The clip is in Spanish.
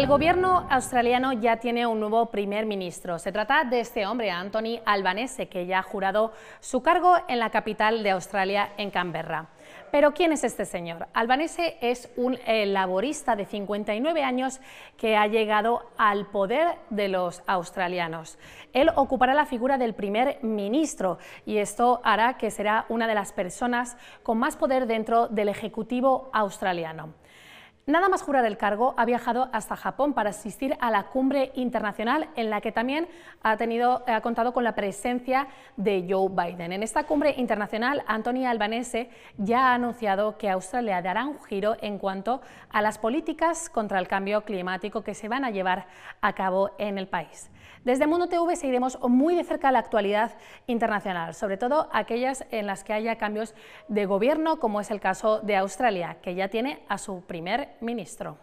El gobierno australiano ya tiene un nuevo primer ministro. Se trata de este hombre, Anthony Albanese, que ya ha jurado su cargo en la capital de Australia, en Canberra. Pero ¿quién es este señor? Albanese es un eh, laborista de 59 años que ha llegado al poder de los australianos. Él ocupará la figura del primer ministro y esto hará que será una de las personas con más poder dentro del Ejecutivo australiano. Nada más jurar el cargo, ha viajado hasta Japón para asistir a la cumbre internacional en la que también ha, tenido, contado con la presencia de Joe Biden. En esta cumbre internacional, Antonia Albanese ya ha anunciado que Australia dará un giro en cuanto a las políticas contra el cambio climático que se van a llevar a cabo en el país. Desde Mundo TV seguiremos muy de cerca la actualidad internacional, sobre todo aquellas en las que haya cambios de gobierno, como es el caso de Australia, que ya tiene a su primer Ministro.